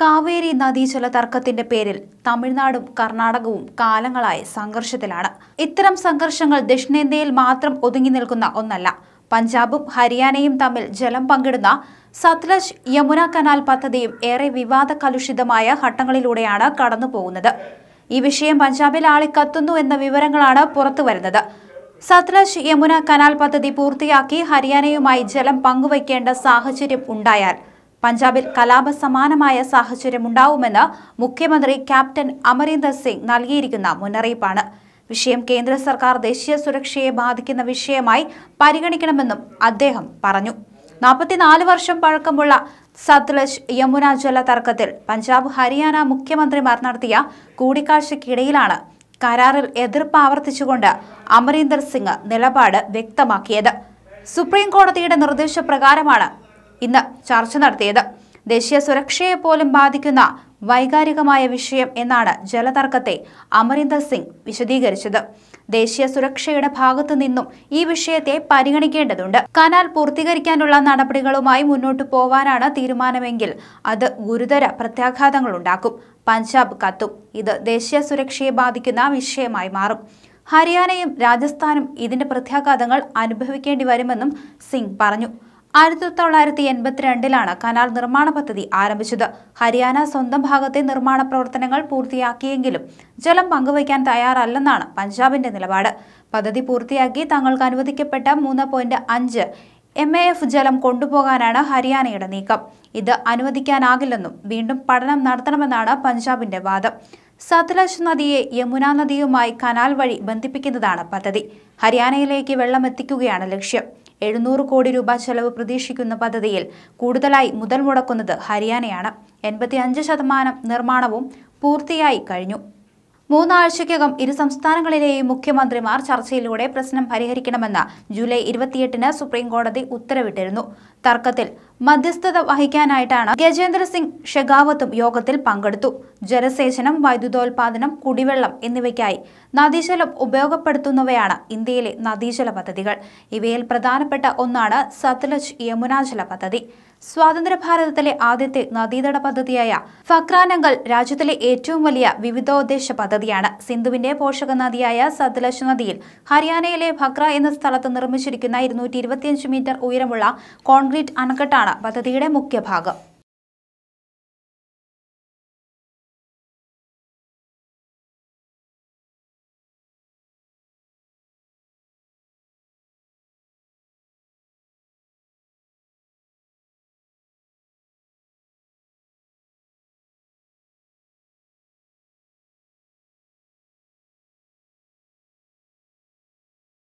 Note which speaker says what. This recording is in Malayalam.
Speaker 1: കാവേരി നദീജല തർക്കത്തിന്റെ പേരിൽ തമിഴ്നാടും കർണാടകവും കാലങ്ങളായി സംഘർഷത്തിലാണ് ഇത്തരം സംഘർഷങ്ങൾ ദക്ഷിണേന്ത്യയിൽ മാത്രം ഒതുങ്ങി നിൽക്കുന്ന ഒന്നല്ല പഞ്ചാബും ഹരിയാനയും തമ്മിൽ ജലം പങ്കിടുന്ന സത്ലജ് യമുന കനാൽ പദ്ധതിയും ഏറെ വിവാദ കലുഷിതമായ ഘട്ടങ്ങളിലൂടെയാണ് കടന്നുപോകുന്നത് ഈ വിഷയം പഞ്ചാബിൽ ആളിക്കത്തുന്നു എന്ന വിവരങ്ങളാണ് പുറത്തുവരുന്നത് സത്ലജ് യമുന കനാൽ പദ്ധതി പൂർത്തിയാക്കി ഹരിയാനയുമായി ജലം പങ്കുവയ്ക്കേണ്ട സാഹചര്യം ഉണ്ടായാൽ പഞ്ചാബിൽ കലാപ സമാനമായ സാഹചര്യം ഉണ്ടാവുമെന്ന് മുഖ്യമന്ത്രി ക്യാപ്റ്റൻ അമരീന്ദർ സിംഗ് നൽകിയിരിക്കുന്ന മുന്നറിയിപ്പാണ് വിഷയം കേന്ദ്ര സർക്കാർ ദേശീയ സുരക്ഷയെ ബാധിക്കുന്ന വിഷയമായി പരിഗണിക്കണമെന്നും അദ്ദേഹം പറഞ്ഞു നാൽപ്പത്തിനാല് വർഷം പഴക്കമുള്ള സത്ലജ് യമുന ജല തർക്കത്തിൽ പഞ്ചാബ് ഹരിയാന മുഖ്യമന്ത്രിമാർ നടത്തിയ കൂടിക്കാഴ്ചയ്ക്കിടയിലാണ് കരാറിൽ എതിർപ്പ് ആവർത്തിച്ചുകൊണ്ട് അമരീന്ദർ സിംഗ് നിലപാട് വ്യക്തമാക്കിയത് സുപ്രീം കോടതിയുടെ നിർദ്ദേശപ്രകാരമാണ് ഇന്ന് ചർച്ച നടത്തിയത് ദേശീയ സുരക്ഷയെ പോലും ബാധിക്കുന്ന വൈകാരികമായ വിഷയം എന്നാണ് ജലതർക്കത്തെ അമരീന്ദർ സിംഗ് വിശദീകരിച്ചത് ദേശീയ സുരക്ഷയുടെ ഭാഗത്തു നിന്നും ഈ വിഷയത്തെ പരിഗണിക്കേണ്ടതുണ്ട് കനാൽ പൂർത്തീകരിക്കാനുള്ള നടപടികളുമായി മുന്നോട്ടു പോവാനാണ് തീരുമാനമെങ്കിൽ അത് ഗുരുതര പ്രത്യാഘാതങ്ങൾ ഉണ്ടാക്കും പഞ്ചാബ് കത്തും ഇത് ദേശീയ സുരക്ഷയെ ബാധിക്കുന്ന വിഷയമായി മാറും ഹരിയാനയും രാജസ്ഥാനും ഇതിന്റെ പ്രത്യാഘാതങ്ങൾ അനുഭവിക്കേണ്ടി വരുമെന്നും സിംഗ് പറഞ്ഞു ആയിരത്തി തൊള്ളായിരത്തി എൺപത്തിരണ്ടിലാണ് കനാൽ നിർമ്മാണ പദ്ധതി ആരംഭിച്ചത് ഹരിയാന സ്വന്തം ഭാഗത്തെ നിർമ്മാണ പ്രവർത്തനങ്ങൾ പൂർത്തിയാക്കിയെങ്കിലും ജലം പങ്കുവയ്ക്കാൻ തയ്യാറല്ലെന്നാണ് പഞ്ചാബിന്റെ നിലപാട് പദ്ധതി പൂർത്തിയാക്കി തങ്ങൾക്ക് അനുവദിക്കപ്പെട്ട മൂന്ന് പോയിന്റ് അഞ്ച് എം എ എഫ് ജലം കൊണ്ടുപോകാനാണ് ഹരിയാനയുടെ നീക്കം ഇത് അനുവദിക്കാനാകില്ലെന്നും വീണ്ടും പഠനം നടത്തണമെന്നാണ് പഞ്ചാബിന്റെ വാദം സത്ലജ് നദിയെ യമുന നദിയുമായി കനാൽ വഴി ബന്ധിപ്പിക്കുന്നതാണ് പദ്ധതി ഹരിയാനയിലേക്ക് വെള്ളം എത്തിക്കുകയാണ് ലക്ഷ്യം എഴുന്നൂറ് കോടി രൂപ ചെലവ് പ്രതീക്ഷിക്കുന്ന പദ്ധതിയിൽ കൂടുതലായി മുതൽ മുടക്കുന്നത് ഹരിയാനയാണ് എൺപത്തി അഞ്ച് ശതമാനം നിർമ്മാണവും പൂർത്തിയായി കഴിഞ്ഞു മൂന്നാഴ്ചയ്ക്കകം ഇരു സംസ്ഥാനങ്ങളിലെയും മുഖ്യമന്ത്രിമാർ ചർച്ചയിലൂടെ പ്രശ്നം പരിഹരിക്കണമെന്ന് ജൂലൈ ഇരുപത്തിയെട്ടിന് സുപ്രീംകോടതി ഉത്തരവിട്ടിരുന്നു തർക്കത്തിൽ മധ്യസ്ഥത വഹിക്കാനായിട്ടാണ് ഗജേന്ദ്ര സിംഗ് ഷെഗാവത്തും യോഗത്തിൽ പങ്കെടുത്തു ജലസേചനം വൈദ്യുതോൽപാദനം കുടിവെള്ളം എന്നിവയ്ക്കായി നദീജലം ഉപയോഗപ്പെടുത്തുന്നവയാണ് ഇന്ത്യയിലെ നദീജല പദ്ധതികൾ ഇവയിൽ പ്രധാനപ്പെട്ട ഒന്നാണ് സത്ലജ് യമുനാജല പദ്ധതി സ്വാതന്ത്ര്യ ഭാരതത്തിലെ ആദ്യത്തെ നദീതട പദ്ധതിയായ ഫക്രാനങ്കൽ രാജ്യത്തിലെ ഏറ്റവും വലിയ വിവിധോദ്ദേശ പദ്ധതിയാണ് സിന്ധുവിന്റെ പോഷക നദിയായ സത്ലജ് നദിയിൽ ഹരിയാനയിലെ ഭക്ര എന്ന സ്ഥലത്ത് നിർമ്മിച്ചിരിക്കുന്ന ഇരുന്നൂറ്റി മീറ്റർ ഉയരമുള്ള കോൺ കോൺക്രീറ്റ് അണക്കെട്ടാണ് പദ്ധതിയുടെ മുഖ്യഭാഗം